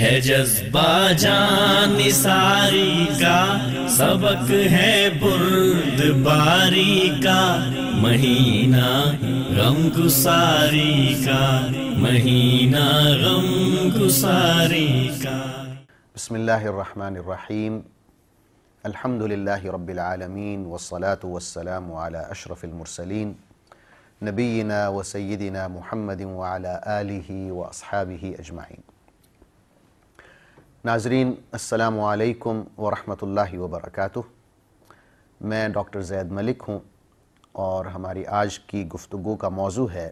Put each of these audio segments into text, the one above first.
ہے جذبہ جان ساری کا سبق ہے برد باری کا مہینہ غم گساری کا مہینہ غم گساری کا بسم اللہ الرحمن الرحیم الحمد لله رب العالمين والصلاة والسلام على اشرف المرسلين نبينا وسيدنا محمد وعلى آله وأصحابه أجمعين नाजरीन असलकम वरहमल वबरक मैं डॉक्टर जैद मलिक हूँ और हमारी आज की गुफ्तु का मौजू है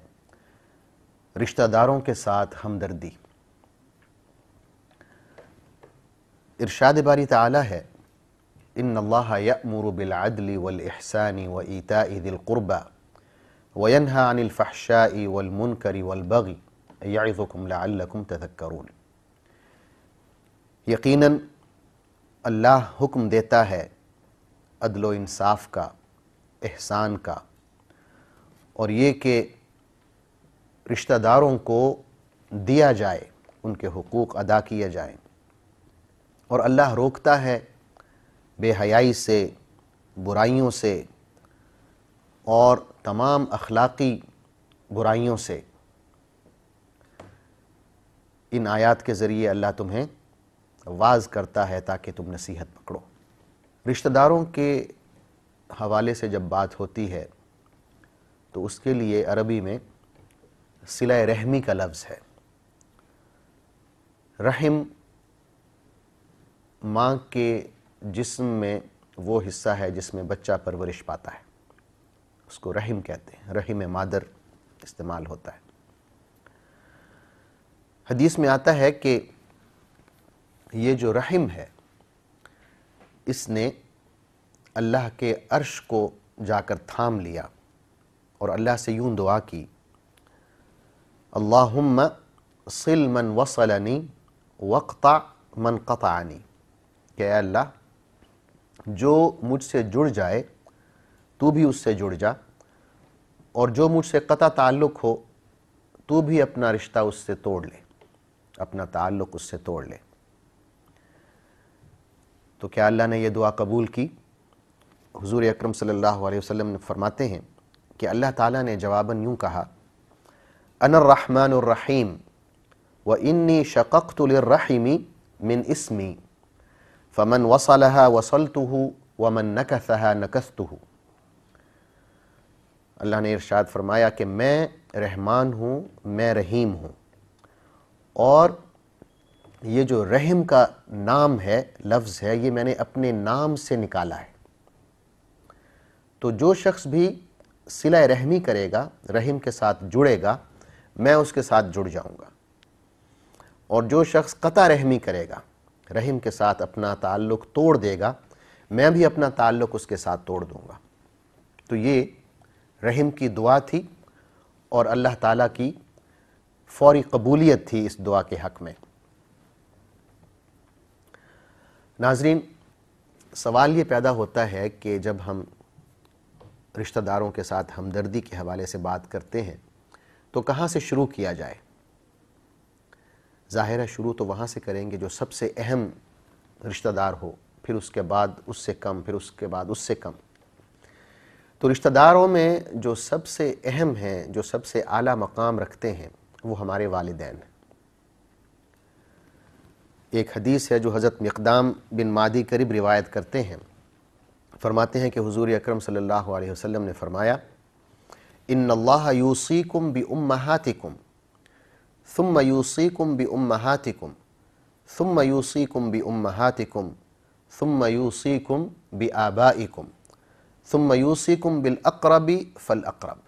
रिश्तेदारों के साथ हमदर्दी इरशाद बारी तला है इन यमर बिलअदल वलहसानी व ईता दिलक़ुरबा वनहा अनिलफ़ाशाई वलमनकरी वलबगी याकुम लाकुम यकीनन अल्लाह हुक्म देता है अदल इंसाफ का एहसान का और ये कि रिश्तेदारों को दिया जाए उनके हकूक़ अदा किए जाएं और अल्लाह रोकता है बेहयाई से बुराइयों से और तमाम अखलाक़ी बुराइयों से इन आयात के ज़रिए अल्लाह तुम्हें वाज करता है ताकि तुम नसीहत पकड़ो रिश्तेदारों के हवाले से जब बात होती है तो उसके लिए अरबी में सिला रहमी का लफ्ज़ है रहम माँ के जिस्म में वो हिस्सा है जिसमें बच्चा परवरिश पाता है उसको रहीम कहते हैं रहीम मादर इस्तेमाल होता है हदीस में आता है कि ये जो रहीम है इसने अल्लाह के अर्श को जाकर थाम लिया और अल्लाह से यूं दुआ की अल्लाह सिल मन वसलनी वक्ता मन कतानी क्या अल्लाह जो मुझसे जुड़ जाए तू भी उससे जुड़ जा और जो मुझसे कता ताल्लुक़ हो तू भी अपना रिश्ता उससे तोड़ ले अपना ताल्लुक़ उससे तोड़ ले تو کیا اللہ نے یہ دعا قبول کی حضور اکرم صلی اللہ علیہ وسلم نے فرماتے ہیں کہ اللہ تعالیٰ نے جواباً یوں کہا انا الرحمن الرحیم وانی شققت للرحیم من اسمی فمن وصلها وصلته ومن نكثها نکثته اللہ نے ارشاد فرمایا کہ میں رحمان ہوں میں رحیم ہوں اور ये जो रहम का नाम है लफ्ज़ है ये मैंने अपने नाम से निकाला है तो जो शख्स भी सिला रहमी करेगा रहीम के साथ जुड़ेगा मैं उसके साथ जुड़ जाऊंगा और जो शख्स कता रहमी करेगा रहीम के साथ अपना ताल्लुक़ तोड़ देगा मैं भी अपना ताल्लुक़ उसके साथ तोड़ दूंगा तो ये रहीम की दुआ थी और अल्लाह ताला की फौरी कबूलियत थी इस दुआ के हक़ में नाजरीन सवाल ये पैदा होता है कि जब हम रिश्तेदारों के साथ हमदर्दी के हवाले से बात करते हैं तो कहाँ से शुरू किया जाए ज़ाहिर है शुरू तो वहाँ से करेंगे जो सबसे अहम रिश्तेदार हो फिर उसके बाद उससे कम फिर उसके बाद उससे कम तो रिश्तेदारों में जो सबसे अहम हैं जो सबसे आला मकाम रखते हैं वो हमारे वालदेन हैं एक हदीस है जो हज़रत मकदाम बिन मादी करीब रिवायत करते हैं फरमाते हैं कि हुजूर अकरम सल्लल्लाहु अलैहि वसल्लम ने फरमाया इन अल्लाह यूसीकुम बि उम्महातिकुम थुम यूसीकुम बि उम्महातिकुम थुम यूसीकुम बि उम्महातिकुम थुम यूसीकुम बि आबाइकुम थुम यूसीकुम बिल अक़रबी फ़ल अक्रब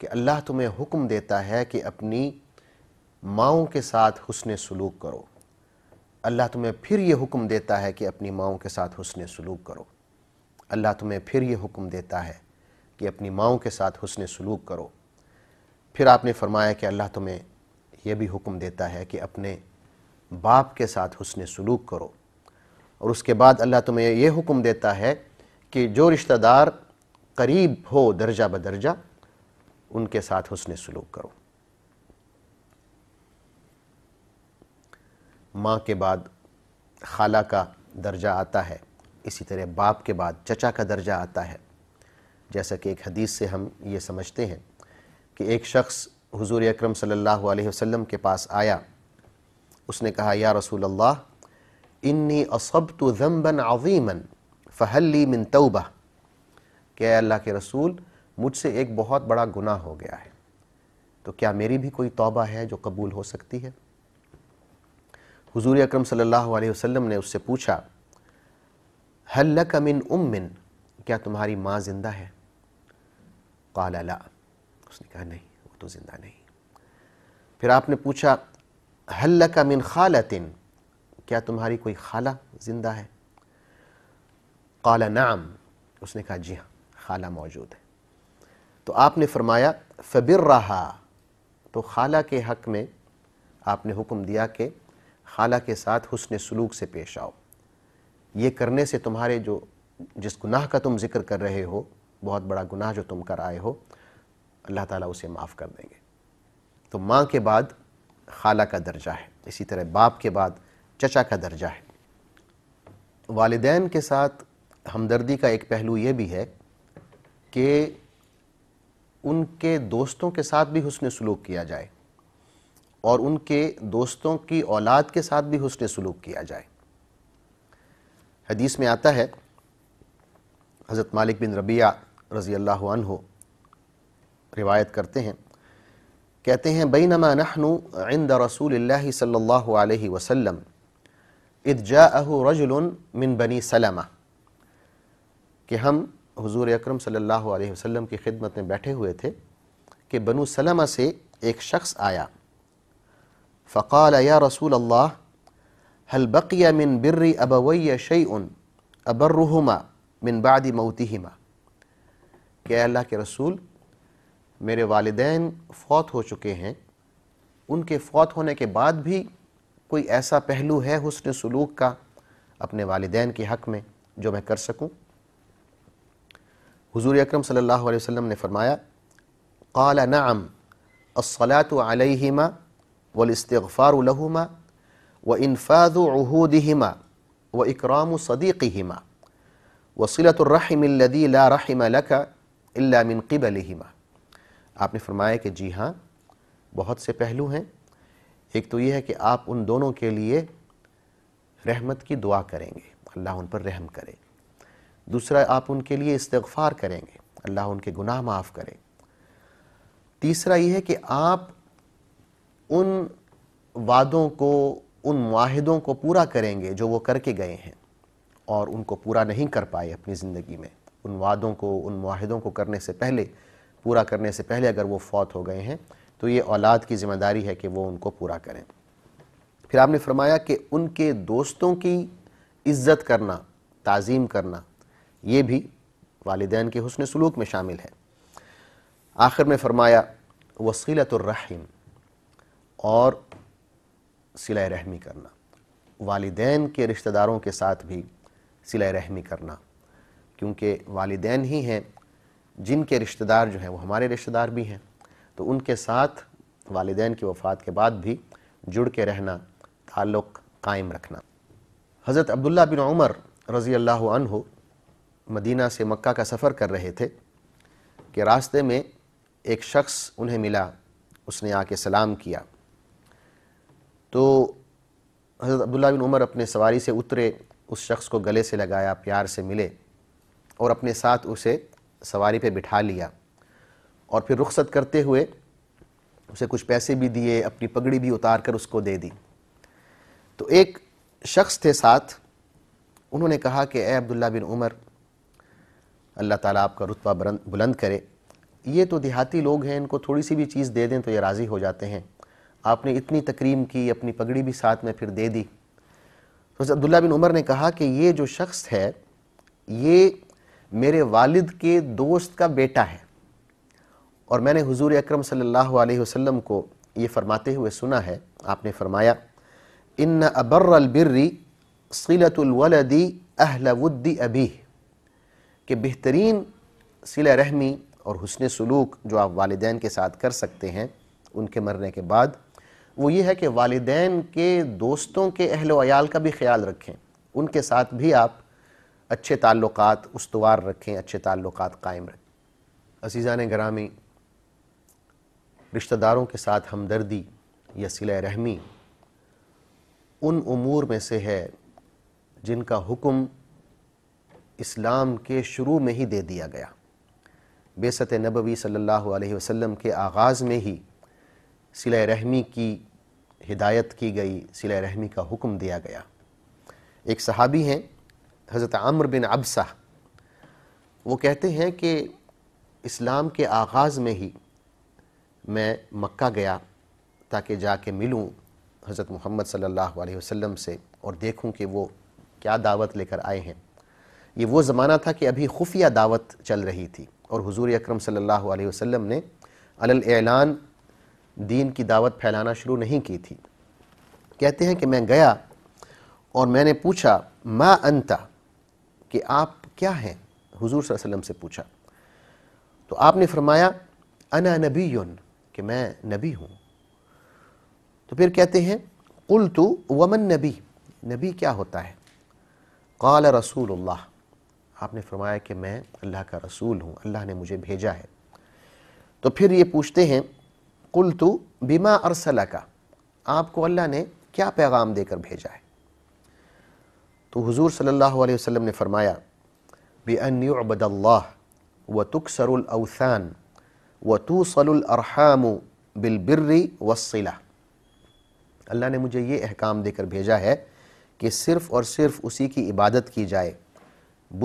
कि अल्लाह तुम्हें हुक्म देता है कि अपनी माओ के साथ हुसन सलूक करो अल्लाह तुम्हें फिर ये हुक्म देता है कि अपनी माओ के साथ हुसन सलूक करो अल्लाह तुम्हें फिर ये हुक्म देता है कि अपनी माओ के साथ हुसन सलूक करो फिर आपने फरमाया कि अल्लाह तुम्हें यह भी हुक्म देता है कि अपने बाप के साथ हुसन सलूक करो और उसके बाद अल्लाह तुम्हें यह हुक्म देता है कि जो रिश्तेदार करीब हो दर्जा बदर्जा उनके साथ हुसन सलूक करो माँ के बाद खाला का दर्जा आता है इसी तरह बाप के बाद चचा का दर्जा आता है जैसा कि एक हदीस से हम ये समझते हैं कि एक शख्स हुजूर अकरम सल्लल्लाहु अलैहि वसल्लम के पास आया उसने कहा या रसूल अल्लाह इन्नी असब ज़म्बन अवीमन फ़हली मिन तौबा क्या अल्लाह के रसूल मुझसे एक बहुत बड़ा गुनाह हो गया है तो क्या मेरी भी कोई तौबा है जो कबूल हो सकती है हुजूर अकरम सल्लल्लाहु अलैहि वसल्लम ने उससे पूछा हल्लक मिन उम्मिन क्या तुम्हारी माँ ज़िंदा है काला ला उसने कहा नहीं वो तो ज़िंदा नहीं फिर आपने पूछा हल्लक मिन खालतिन क्या तुम्हारी कोई खाला ज़िंदा है काला नाम उसने कहा जी हाँ खाला मौजूद है तो आपने फरमाया फ़बिर रहा तो खाला के हक़ में आपने हुक्म दिया कि खाला के साथ हुसन सलूक से पेश आओ ये करने से तुम्हारे जो जिस गुनाह का तुम जिक्र कर रहे हो बहुत बड़ा गुनाह जो तुम कर आए हो अल्लाह ताला उसे माफ़ कर देंगे तो माँ के बाद खाला का दर्जा है इसी तरह बाप के बाद चचा का दर्जा है वालदेन के साथ हमदर्दी का एक पहलू ये भी है कि उनके दोस्तों के साथ भी हसन सलूक किया जाए और उनके दोस्तों की औलाद के साथ भी हुसन सलूक किया जाए हदीस में आता है हज़रत मालिक बिन रबिया रज़ी अल्लाह रिवायत करते हैं कहते हैं बई नहनु इंद रसूल सल्ला वसलम इदजा रजुल मिन बनी सलमा कि हम हुजूर अकरम सल्लल्लाहु अलैहि वसल्लम की खिदमत में बैठे हुए थे कि बनु सलमा से एक शख्स आया फ़क़ाल या रसूल अल्लाह हल बकिया मिन बिर्री अबवैया शैन अबर्रुहुमा मिन बाद मऊतिमा क्या अल्लाह के रसूल मेरे वालदेन फ़ौत हो चुके हैं उनके फ़ौत होने के बाद भी कोई ऐसा पहलू है हुसन सलूक का अपने वालदेन के हक़ में जो मैं कर सकूँ हुजूर अकरम सल्लल्लाहु अलैहि वसल्लम ने फरमाया काला नाम असलात अलहिमा वलस्तफ़ार लहुमा व इनफाद अहूदहिमा व इकराम सदीक़िमा वसीलतरहमदी ला रहम लका इलामिन क़बलहिमा आपने फरमाया कि जी हाँ बहुत से पहलू हैं एक तो यह है कि आप उन दोनों के लिए रहमत की दुआ करेंगे अल्लाह उन पर रहम करे दूसरा आप उनके लिए इस्तफ़ार करेंगे अल्लाह उनके गुनाह माफ़ करे तीसरा यह है कि आप उन वादों को उन माहिदों को पूरा करेंगे जो वो करके गए हैं और उनको पूरा नहीं कर पाए अपनी ज़िंदगी में उन वादों को उन माहिदों को करने से पहले पूरा करने से पहले अगर वो फौत हो गए हैं तो ये औलाद की ज़िम्मेदारी है कि वो उनको पूरा करें फिर आपने फरमाया कि उनके दोस्तों की इज़्ज़त करना ताज़ीम करना ये भी वालदे के हसन सलूक में शामिल है आखिर में फरमाया वसीलतरहिम और सिला रहमी करना वालदे के रिश्तेदारों के साथ भी सिला रहमी करना क्योंकि वालदे ही हैं जिनके रिश्तेदार जो हैं वो हमारे रिश्तेदार भी हैं तो उनके साथ वालदे की वफ़ात के बाद भी जुड़ के रहना ताल्लुक़ कायम रखना हज़रत अब्दुल्ला बिन उमर रज़ी अल्लाह मदीना से मक्का का सफ़र कर रहे थे कि रास्ते में एक शख्स उन्हें मिला उसने आके सलाम किया तो हज़रत अब्दुल्ला बिन उमर अपने सवारी से उतरे उस शख्स को गले से लगाया प्यार से मिले और अपने साथ उसे सवारी पे बिठा लिया और फिर रुखसत करते हुए उसे कुछ पैसे भी दिए अपनी पगड़ी भी उतार कर उसको दे दी तो एक शख्स थे साथ उन्होंने कहा कि ए अब्दुल्ला बिन उमर अल्लाह ताला आपका रुतबा बुलंद करे ये तो देहाती लोग हैं इनको थोड़ी सी भी चीज़ दे दें तो ये राज़ी हो जाते हैं आपने इतनी तकरीम की अपनी पगड़ी भी साथ में फिर दे दी तो अब्दुल्ला बिन उमर ने कहा कि ये जो शख्स है ये मेरे वालिद के दोस्त का बेटा है और मैंने हुजूर अकरम सल्लल्लाहु अलैहि वसल्लम को ये फरमाते हुए सुना है आपने फरमाया इन अबर्रबिर्री सिलतुलवलदी अहलवुद्दी अभी के बेहतरीन सिल रहमी और हुसन सलूक जो आप वालदेन के साथ कर सकते हैं उनके मरने के बाद वो ये है कि वालदेन के दोस्तों के अहल का भी ख्याल रखें उनके साथ भी आप अच्छे ताल्लुक उसवार रखें अच्छे ताल्लुक कायम रखें अजीज़ा ने ग्रामी रिश्तेदारों के साथ हमदर्दी या सिल रहमी उन अमूर में से है जिनका हुक्म इस्लाम के शुरू में ही दे दिया गया बेसत नबवी सल्लल्लाहु अलैहि वसल्लम के आगाज़ में ही सिल रहमी की हिदायत की गई सिल रहमी का हुक्म दिया गया एक सहाबी हैं हज़रत आम्र बिन अबसा वो कहते हैं कि इस्लाम के आगाज़ में ही मैं मक्का गया ताकि जाके मिलूं हज़रत मोहम्मद सल्लल्लाहु अलैहि वसल्लम से और देखूं कि वो क्या दावत लेकर आए हैं ये वो ज़माना था कि अभी खुफिया दावत चल रही थी और हुजूर अकरम सल्लल्लाहु अलैहि वसल्लम ने अलल एलान दीन की दावत फैलाना शुरू नहीं की थी कहते हैं कि मैं गया और मैंने पूछा माँ अंता कि आप क्या हैं हुजूर वसल्लम से पूछा तो आपने फरमाया अना नबी कि मैं नबी हूँ तो फिर कहते हैं कुल तो वमन नबी नबी क्या होता है कल रसूल आपने फरमाया कि मैं अल्लाह का रसूल हूँ अल्लाह ने मुझे भेजा है तो फिर ये पूछते हैं कुल तो बिमा अरसला का आपको अल्लाह ने क्या पैगाम देकर भेजा है तो हजूर सल्ला अलैहि ने फरमाया बेअनबदल्ला व तुकसरउलसान व तू सलरहाम बिलबर्री वसीला अल्लाह ने मुझे ये अहकाम देकर भेजा है कि सिर्फ़ और सिर्फ उसी की इबादत की जाए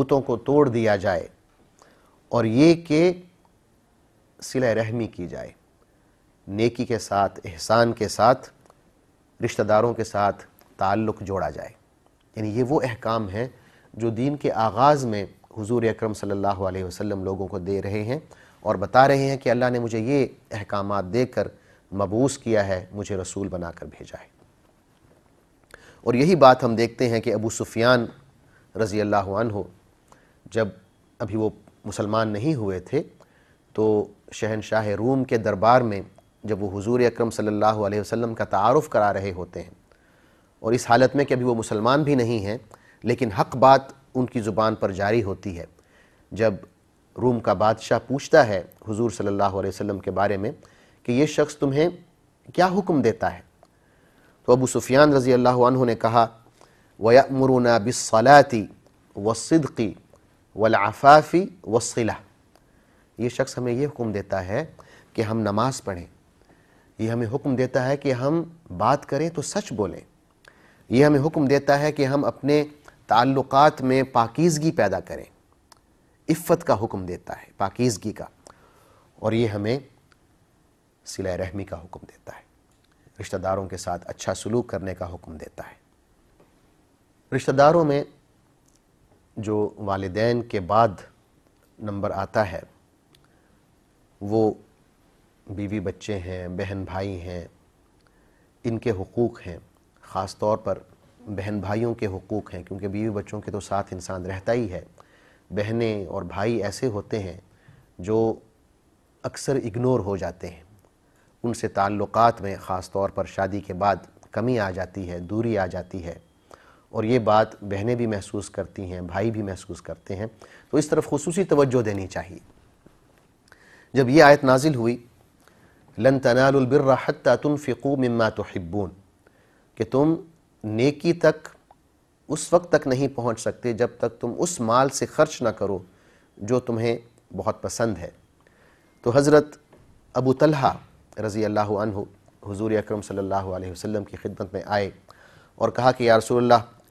बुतों को तोड़ दिया जाए और ये कि सिला रहमी की जाए नेकी के साथ एहसान के साथ रिश्तेदारों के साथ ताल्लुक़ जोड़ा जाए यानी ये वो अहकाम हैं जो दीन के आगाज़ में हुजूर अकरम सल्लल्लाहु अलैहि वसल्लम लोगों को दे रहे हैं और बता रहे हैं कि अल्लाह ने मुझे ये अहकाम देकर मबूस किया है मुझे रसूल बनाकर भेजा है और यही बात हम देखते हैं कि अबू सुफियान रज़ी अल्लाह हो जब अभी वो मुसलमान नहीं हुए थे तो शहनशाह रूम के दरबार में जब वो हुजूर अकरम सल्लल्लाहु अलैहि वसल्लम का तारफ़ करा रहे होते हैं और इस हालत में कि अभी वो मुसलमान भी नहीं हैं लेकिन हक बात उनकी ज़ुबान पर जारी होती है जब रूम का बादशाह पूछता है हुजूर सल्लल्लाहु अलैहि वसल्लम के बारे में कि ये शख्स तुम्हें क्या हुक्म देता है तो अबू सुफियान रज़ी अल्लाह ने कहा वयामरुना बिसलाती वसदकी वलाफ़ाफ़ी वसिला ये शख्स हमें यह हुक्म देता है कि हम नमाज़ पढ़ें ये हमें हुक्म देता है कि हम बात करें तो सच बोलें यह हमें हुक्म देता है कि हम अपने ताल्लुकात में पाकिजगी पैदा करें इफ़्फ़त का हुक्म देता है पाकिजगी का और ये हमें सिला रहमी का हुक्म देता है रिश्तेदारों के साथ अच्छा सलूक करने का हुक्म देता है रिश्तेदारों में जो वालदेन के बाद नंबर आता है वो बीवी बच्चे हैं बहन भाई हैं इनके हकूक़ हैं ख़ास तौर पर बहन भाइयों के हकूक़ हैं क्योंकि बीवी बच्चों के तो साथ इंसान रहता ही है बहनें और भाई ऐसे होते हैं जो अक्सर इग्नोर हो जाते हैं उनसे ताल्लुक़ात में ख़ास तौर पर शादी के बाद कमी आ जाती है दूरी आ जाती है और ये बात बहनें भी महसूस करती हैं भाई भी महसूस करते हैं तो इस तरफ खसूस तवज्जो देनी चाहिए जब ये आयत नाजिल हुई लन तनालबिर हत्ता तुम फ़िकू मम्मा हिब्बून कि तुम नेकी तक उस वक्त तक नहीं पहुँच सकते जब तक तुम उस माल से खर्च ना करो जो तुम्हें बहुत पसंद है तो हज़रत अबू तलहा रज़ी अल्लाह हजूर अक्रम सल्लल्लाहु अलैहि वसल्लम की खिदमत में आए और कहा कि या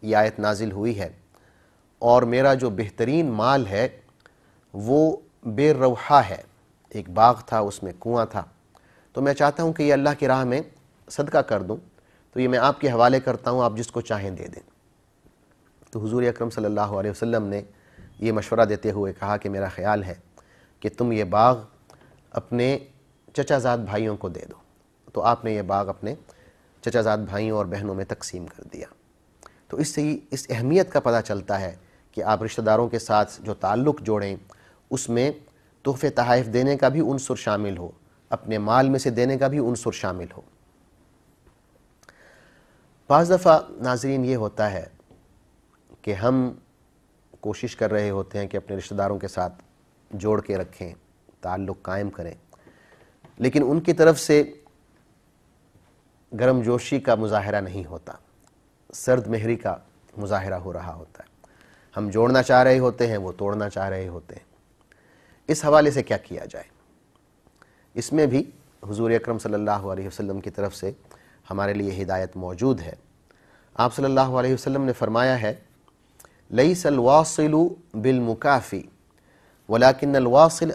ये आयत नाजिल हुई है और मेरा जो बेहतरीन माल है वो बेरवहा है एक बाग था उसमें कुआँ था तो मैं चाहता हूँ कि ये अल्लाह की राह में सदका कर दूँ तो ये मैं आपके हवाले करता हूँ आप जिसको चाहें दे दें तो हुजूर अकरम सल्लल्लाहु अलैहि वसल्लम ने ये मशवरा देते हुए कहा कि मेरा ख्याल है कि तुम ये बाग अपने चचाजाद भाइयों को दे दो तो आपने ये बाग अपने चचाजाद भाइयों और बहनों में तकसीम कर दिया तो इससे ही इस अहमियत का पता चलता है कि आप रिश्तेदारों के साथ जो ताल्लुक़ जोड़ें उसमें तोहफ़े तहफ़ देने का भी अनसर शामिल हो अपने माल में से देने का भी उनसर शामिल हो बज़ दफ़ा नाजरीन ये होता है कि हम कोशिश कर रहे होते हैं कि अपने रिश्तेदारों के साथ जोड़ के रखें ताल्लुक़ कायम करें लेकिन उनकी तरफ से गर्म जोशी का मुजाहरा नहीं होता सर्द मेहरी का मुजाहरा हो रहा होता है हम जोड़ना चाह रहे होते हैं वो तोड़ना चाह रहे होते हैं इस हवाले से क्या किया जाए इसमें भी हुजूर अकरम सल्लल्लाहु अलैहि वसल्लम की तरफ से हमारे लिए हिदायत मौजूद है आप सल्लल्लाहु अलैहि वसल्लम ने फरमाया है लई सलवासिलु बिलमुकाफ़ी वलाकिन अलवासिल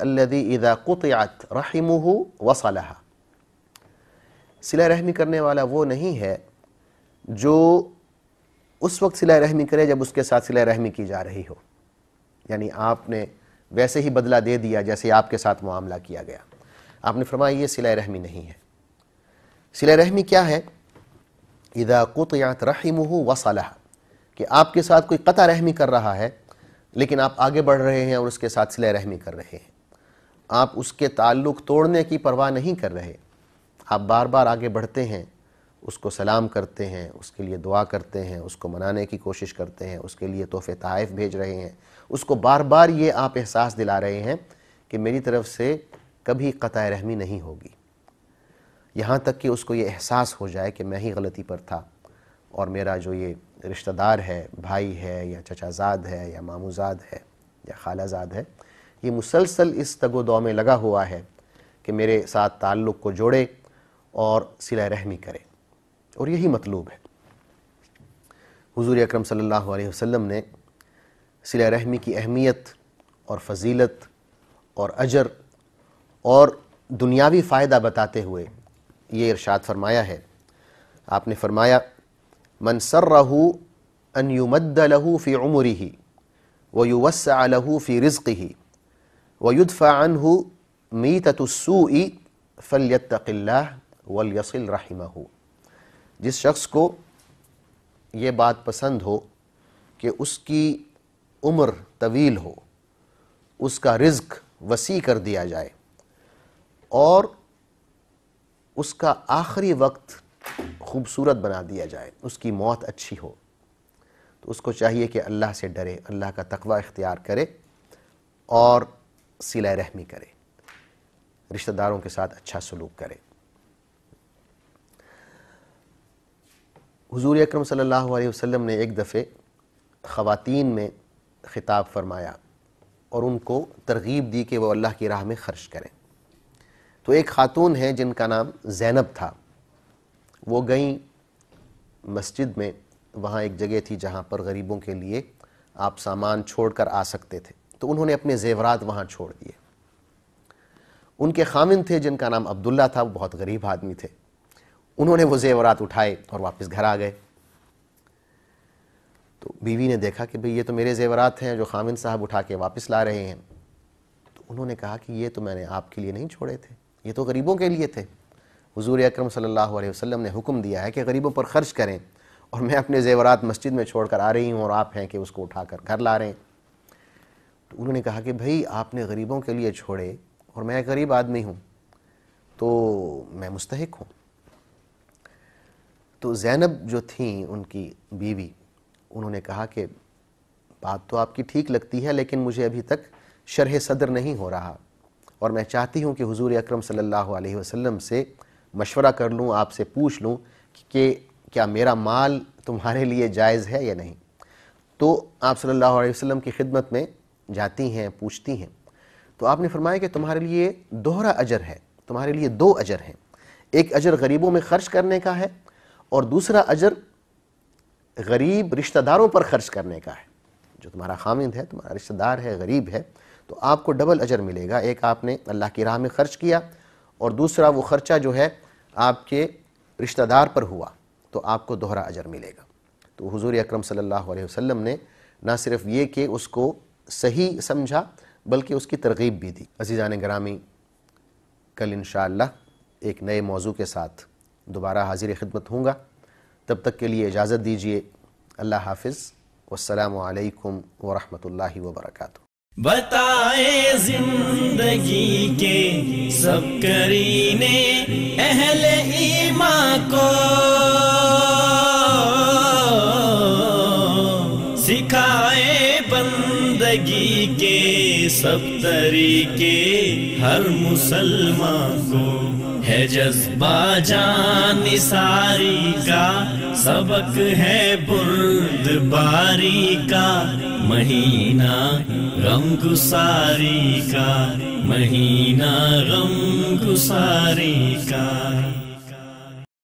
वसलहा सिला रहमी करने वाला वो नहीं है जो उस वक्त सिला रहमी करे जब उसके साथ सिला रहमी की जा रही हो यानी आपने वैसे ही बदला दे दिया जैसे आपके साथ मामला किया गया आपने फरमाया ये सिला रहमी नहीं है सिला रहमी क्या है इदा कुत रहीम हो कि आपके साथ कोई कता रहमी कर रहा है लेकिन आप आगे बढ़ रहे हैं और उसके साथ सिला रहमी कर रहे हैं आप उसके ताल्लुक़ तोड़ने की परवाह नहीं कर रहे आप बार बार आगे बढ़ते हैं उसको सलाम करते हैं उसके लिए दुआ करते हैं उसको मनाने की कोशिश करते हैं उसके लिए तोहफ़े तहफ़ भेज रहे हैं उसको बार बार ये आप एहसास दिला रहे हैं कि मेरी तरफ़ से कभी क़त रहमी नहीं होगी यहाँ तक कि उसको ये एहसास हो जाए कि मैं ही गलती पर था और मेरा जो ये रिश्तेदार है भाई है या चचाजाद है या मामूजाद है या खालाजाद है ये मुसलसल इस तगो में लगा हुआ है कि मेरे साथ ताल्लुक़ को जोड़े और सिला रहमी करे और यही मतलूब है हुजूर अकरम सल्लल्लाहु अलैहि वसल्लम ने सिला रहमी की अहमियत और फजीलत और अजर और दुनियावी फ़ायदा बताते हुए ये इरशाद फरमाया है आपने फरमाया मन रहू अन लहू फ़ी उमरी ही व युवसलहू फ़ी रिज़ ही व मी हो फलियत फ़लतल्ला वलयसिल हो जिस शख्स को ये बात पसंद हो कि उसकी उम्र तवील हो उसका रिज्क वसी कर दिया जाए और उसका आखिरी वक्त खूबसूरत बना दिया जाए उसकी मौत अच्छी हो तो उसको चाहिए कि अल्लाह से डरे अल्लाह का तकवा इख्तियार करे और सिला रहमी करे रिश्तेदारों के साथ अच्छा सलूक करे हुजूर अकरम सल्लल्लाहु अलैहि वसल्लम ने एक दफ़े ख़वातीन में ख़िताब फरमाया और उनको तरगीब दी कि वो अल्लाह की राह में ख़र्च करें तो एक खातून है जिनका नाम जैनब था वो गई मस्जिद में वहाँ एक जगह थी जहाँ पर गरीबों के लिए आप सामान छोड़कर आ सकते थे तो उन्होंने अपने जेवरात वहाँ छोड़ दिए उनके खामिन थे जिनका नाम अब्दुल्ला था वो बहुत गरीब आदमी थे उन्होंने वो जेवरात उठाए और वापस घर आ गए तो बीवी ने देखा कि भाई ये तो मेरे जेवरात हैं जो खामिन साहब उठा के वापस ला रहे हैं तो उन्होंने कहा कि ये तो मैंने आपके लिए नहीं छोड़े थे ये तो गरीबों के लिए थे हज़ूर अक्रम सल्ला वसम ने हुक्म दिया है कि गरीबों पर ख़र्च करें और मैं अपने जेवरात मस्जिद में छोड़ कर आ रही हूँ और आप हैं कि उसको उठाकर घर ला रहे हैं तो उन्होंने कहा कि भाई आपने गरीबों के लिए छोड़े और मैं गरीब आदमी हूँ तो मैं मुस्तक हूँ तो जैनब जो थी उनकी बीवी उन्होंने कहा कि बात तो आपकी ठीक लगती है लेकिन मुझे अभी तक शरह सदर नहीं हो रहा और मैं चाहती हूँ कि हुजूर अकरम सल्लल्लाहु अलैहि वसल्लम से मशवरा कर लूँ आपसे पूछ लूँ कि क्या मेरा माल तुम्हारे लिए जायज़ है या नहीं तो आप सल्लल्लाहु अलैहि वसल्लम की खिदमत में जाती हैं पूछती हैं तो आपने फरमाया कि तुम्हारे लिए दोहरा अजर है तुम्हारे लिए दो अजर हैं एक अजर गरीबों में ख़र्च करने का है और दूसरा अजर गरीब रिश्तेदारों पर ख़र्च करने का है जो तुम्हारा हामिद है तुम्हारा रिश्तेदार है गरीब है तो आपको डबल अजर मिलेगा एक आपने अल्लाह की राह में ख़र्च किया और दूसरा वो ख़र्चा जो है आपके रिश्तेदार पर हुआ तो आपको दोहरा अजर मिलेगा तो हुजूर अकरम सल्लल्लाहु अलैहि वसल्लम ने ना सिर्फ ये कि उसको सही समझा बल्कि उसकी तरगीब भी दी अजीज़ान ग्रामी कल इन एक नए मौजू के साथ दोबारा हाजिर खिदमत हूँगा तब तक के लिए इजाज़त दीजिए अल्लाह हाफिज़ वालकम वरहमल वर्का बताए जिंदगी के सब करीने अहले ईमा को सिखाए बंदगी के सब तरीके हर मुसलमान को है जज्बा जान सारी का सबक है बंद बारी का महीना गम गुसारी का महीना गम गुसारी का